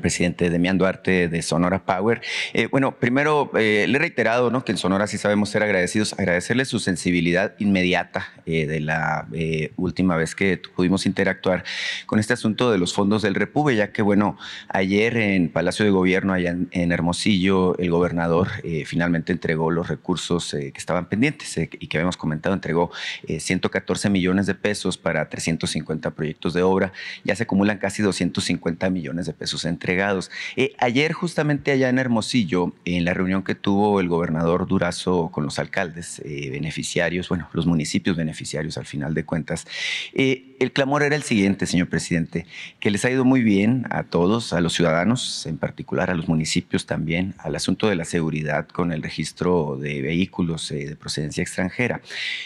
presidente Demián Duarte de Sonora Power. Eh, bueno, primero eh, le he reiterado ¿no? que en Sonora sí sabemos ser agradecidos, agradecerle su sensibilidad inmediata eh, de la última vez que pudimos interactuar con este asunto de los fondos del Repube, ya que bueno, ayer en Palacio de Gobierno, allá en, en Hermosillo, el gobernador finalmente entregó los recursos que estaban pendientes y que habíamos comentado, entregó 114 millones de pesos para 350 proyectos de obra, ya se acumulan casi 250 millones de pesos en entregados. Eh, ayer justamente allá en Hermosillo, en la reunión que tuvo el gobernador Durazo con los alcaldes eh, beneficiarios, bueno, los municipios beneficiarios al final de cuentas, eh, el clamor era el siguiente, señor presidente, que les ha ido muy bien a todos, a los ciudadanos, en particular a los municipios también, al asunto de la seguridad con el registro de vehículos eh, de procedencia extranjera.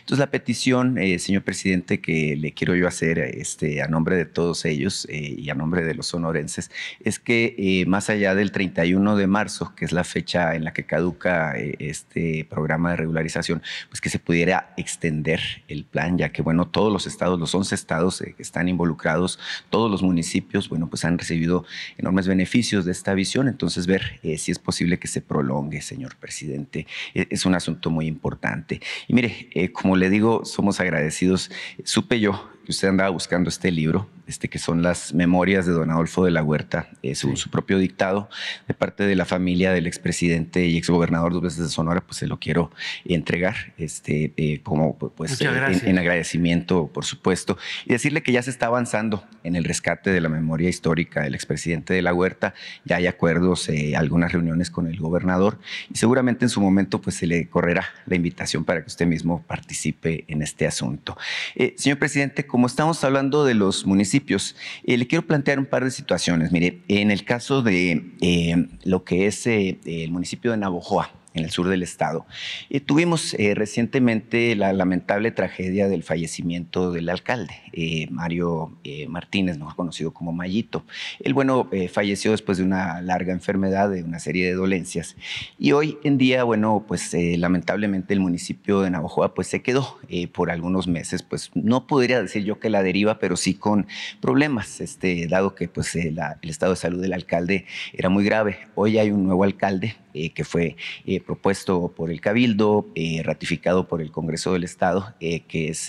Entonces, la petición, eh, señor presidente, que le quiero yo hacer este, a nombre de todos ellos eh, y a nombre de los sonorenses es que más allá del 31 de marzo, que es la fecha en la que caduca este programa de regularización, pues que se pudiera extender el plan, ya que, bueno, todos los estados, los 11 estados, eh, que están involucrados todos los municipios, bueno, pues han recibido enormes beneficios de esta visión. Entonces, ver eh, si es posible que se prolongue, señor presidente, e, es un asunto muy importante. Y mire, eh, como le digo, somos agradecidos. Supe yo que usted andaba buscando este libro, este que son las memorias de don Adolfo de la Huerta, es eh, según su propio dictado, de parte de la familia del expresidente y exgobernador dos veces de Sonora, pues se lo quiero entregar, este, eh, como pues en, agradecimiento, por supuesto, y decirle que ya se está avanzando en el rescate de la memoria histórica del expresidente de la Huerta, ya hay acuerdos, eh, algunas reuniones con el gobernador, y seguramente en su momento pues se le correrá la invitación para que usted mismo participe en este asunto. señor presidente, como estamos hablando de los municipios, eh, le quiero plantear un par de situaciones. Mire, en el caso de eh, lo que es eh, el municipio de Navojoa, en el sur del estado. Eh, tuvimos eh, recientemente la lamentable tragedia del fallecimiento del alcalde, eh, Mario eh, Martínez, mejor conocido como Mayito. Él, bueno, falleció después de una larga enfermedad, de una serie de dolencias. Y hoy en día, bueno, pues lamentablemente el municipio de Navajoa pues se quedó por algunos meses, pues no podría decir yo que la deriva, pero sí con problemas, este, dado que pues el estado de salud del alcalde era muy grave. Hoy hay un nuevo alcalde, eh, que fue eh, propuesto por el Cabildo, eh, ratificado por el Congreso del Estado, que es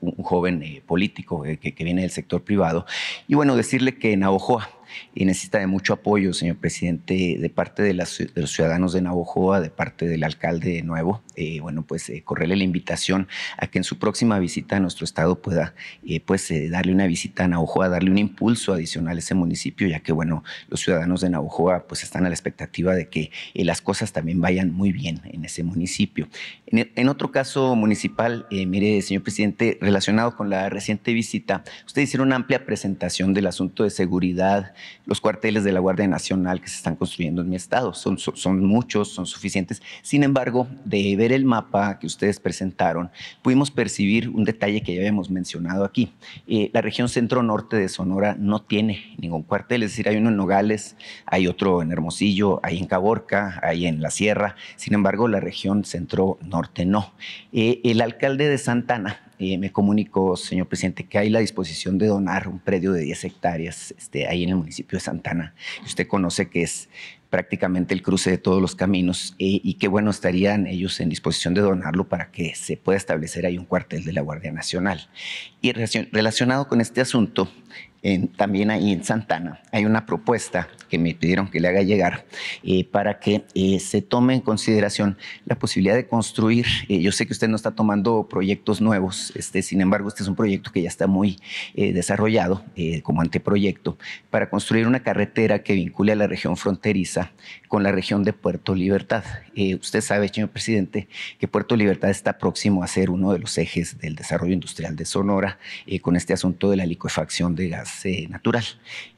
un joven político que, viene del sector privado. Y bueno, decirle que en Ahojoa y necesita de mucho apoyo, señor presidente, de parte de, los ciudadanos de Navojoa, de parte del alcalde nuevo. Eh, bueno, pues eh, correrle la invitación a que en su próxima visita a nuestro estado pueda eh, pues darle una visita a Navojoa, darle un impulso adicional a ese municipio, ya que bueno, los ciudadanos de Navojoa pues están a la expectativa de que las cosas también vayan muy bien en ese municipio. En, en otro caso municipal, mire, señor presidente, relacionado con la reciente visita, usted hicieron una amplia presentación del asunto de seguridad los cuarteles de la Guardia Nacional que se están construyendo en mi estado. Son, muchos, son suficientes. Sin embargo, de ver el mapa que ustedes presentaron, pudimos percibir un detalle que ya habíamos mencionado aquí. Eh, la región centro-norte de Sonora no tiene ningún cuartel, es decir, hay uno en Nogales, hay otro en Hermosillo, hay en Caborca, hay en la Sierra. Sin embargo, la región centro-norte no. Eh, el alcalde de Santana eh, me comunicó, señor presidente, que hay la disposición de donar un predio de 10 hectáreas este, ahí en el municipio de Santana. Usted conoce que es prácticamente el cruce de todos los caminos eh, y qué bueno estarían ellos en disposición de donarlo para que se pueda establecer ahí un cuartel de la Guardia Nacional. Y relacionado con este asunto, también ahí en Santana hay una propuesta que me pidieron que le haga llegar eh, para que eh, se tome en consideración la posibilidad de construir. Eh, yo sé que usted no está tomando proyectos nuevos, este, sin embargo, este es un proyecto que ya está muy desarrollado como anteproyecto para construir una carretera que vincule a la región fronteriza con la región de Puerto Libertad. usted sabe, señor presidente, que Puerto Libertad está próximo a ser uno de los ejes del desarrollo industrial de Sonora con este asunto de la liquefacción de gas eh, natural.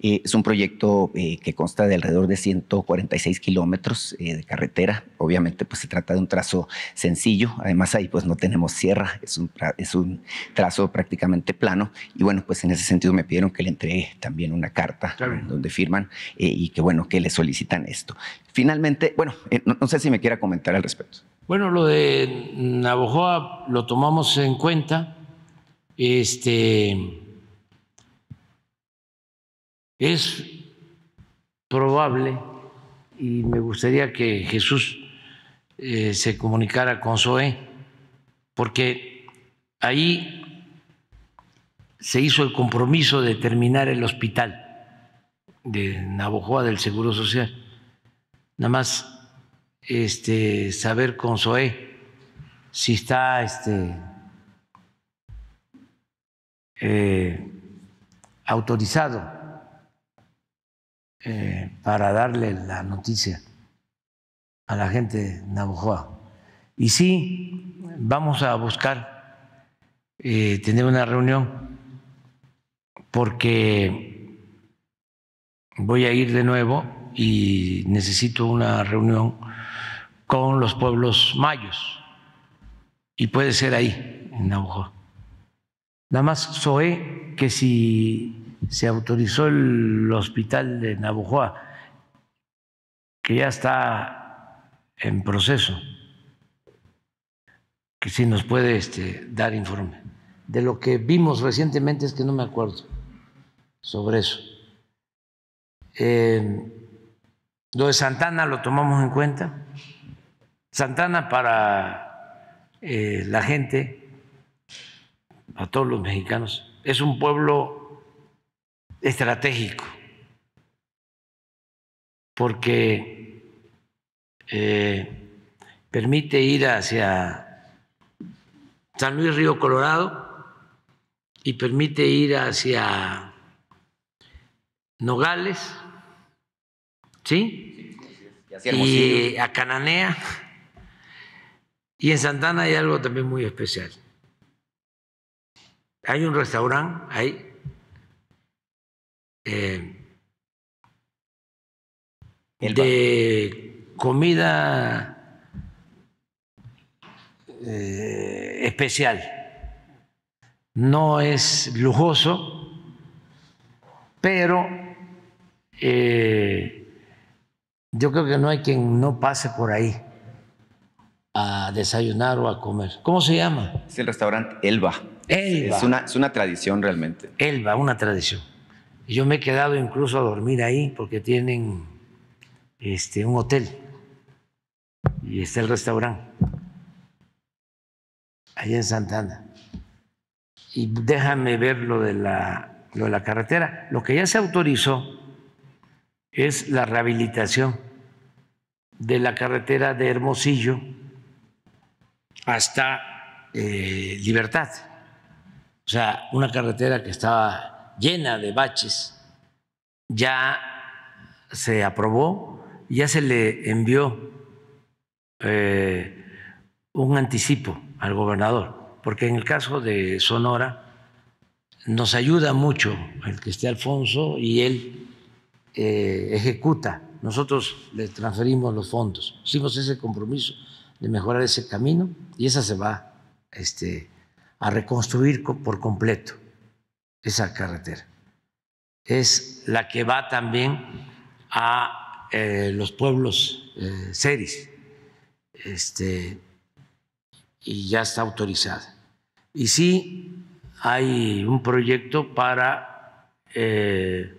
Eh, es un proyecto eh, que consta de alrededor de 146 kilómetros de carretera. Obviamente, pues se trata de un trazo sencillo. Además, ahí pues no tenemos sierra, es un, es un trazo prácticamente plano. Y bueno, pues en ese sentido me pidieron que le entregue también una carta donde firman y que bueno, que le solicitan esto. Finalmente, bueno, no, sé si me quiera comentar al respecto. Bueno, lo de Navojoa lo tomamos en cuenta. Este, es probable, y me gustaría que Jesús eh, se comunicara con Zoé, porque ahí se hizo el compromiso de terminar el hospital de Navojoa del Seguro Social. Nada más este, saber con Zoé si está este, eh, autorizado eh, para darle la noticia a la gente de Navojoa. Y sí, vamos a buscar eh, tener una reunión porque voy a ir de nuevo y necesito una reunión con los pueblos mayos y puede ser ahí, en Navajo. Nada más soe que si se autorizó el hospital de Nabujoa, que ya está en proceso, que sí nos puede este, dar informe. De lo que vimos recientemente es que no me acuerdo sobre eso. Eh, lo de Santana lo tomamos en cuenta. Santana para eh, la gente, a todos los mexicanos, es un pueblo estratégico, porque eh, permite ir hacia San Luis Río Colorado y permite ir hacia Nogales, ¿sí? Y a Cananea. Y en Santana hay algo también muy especial. Hay un restaurante ahí eh, de comida eh, especial. No es lujoso, pero eh, yo creo que no hay quien no pase por ahí a desayunar o a comer. ¿Cómo se llama? Es el restaurante Elba. Elba. Es una, es una tradición realmente. Elba, una tradición. Yo me he quedado incluso a dormir ahí porque tienen este, un hotel y está el restaurante allá en Santana. Y déjame ver lo de la, lo de la carretera. Lo que ya se autorizó es la rehabilitación de la carretera de Hermosillo hasta eh, Libertad. O sea, una carretera que estaba llena de baches, ya se aprobó, ya se le envió eh, un anticipo al gobernador, porque en el caso de Sonora nos ayuda mucho el que esté Alfonso y él eh, ejecuta. Nosotros le transferimos los fondos, hicimos ese compromiso de mejorar ese camino y esa se va este, a reconstruir por completo esa carretera. Es la que va también a eh, los pueblos eh, seris este, y ya está autorizada. Y sí hay un proyecto para eh,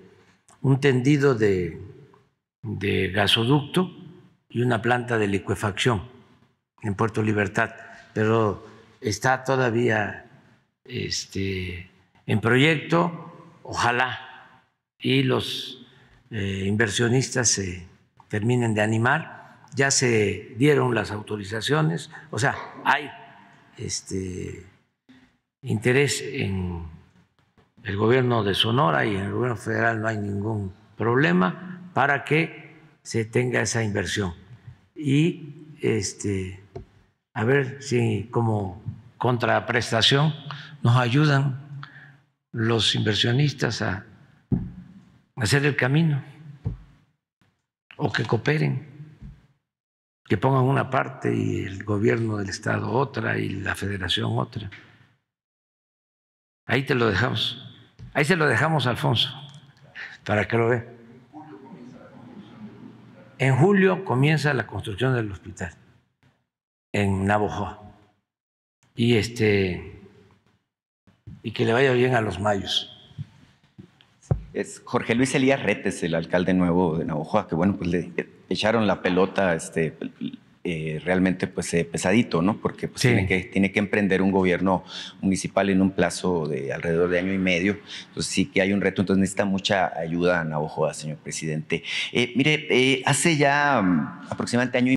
un tendido de, gasoducto y una planta de liquefacción en Puerto Libertad, pero está todavía este, en proyecto, ojalá, y los eh, inversionistas se terminen de animar, ya se dieron las autorizaciones, o sea, hay este interés en el gobierno de Sonora y en el gobierno federal no hay ningún problema para que se tenga esa inversión. Y este, a ver si como contraprestación nos ayudan los inversionistas a hacer el camino o que cooperen, que pongan una parte y el gobierno del Estado otra y la federación otra. Ahí te lo dejamos. Ahí se lo dejamos Alfonso, para que lo vea. En julio comienza la construcción del hospital en Navajo. Y este y que le vaya bien a los mayos. Es Jorge Luis Elías Retes, el alcalde nuevo de Navajoa, que bueno, pues le echaron la pelota este, eh, realmente pues eh, pesadito, ¿no? Porque pues, tiene, que, tiene que emprender un gobierno municipal en un plazo de alrededor de año y medio. Entonces sí que hay un reto, entonces necesita mucha ayuda a Navajoa, señor presidente. Eh, mire, hace ya mm, aproximadamente año y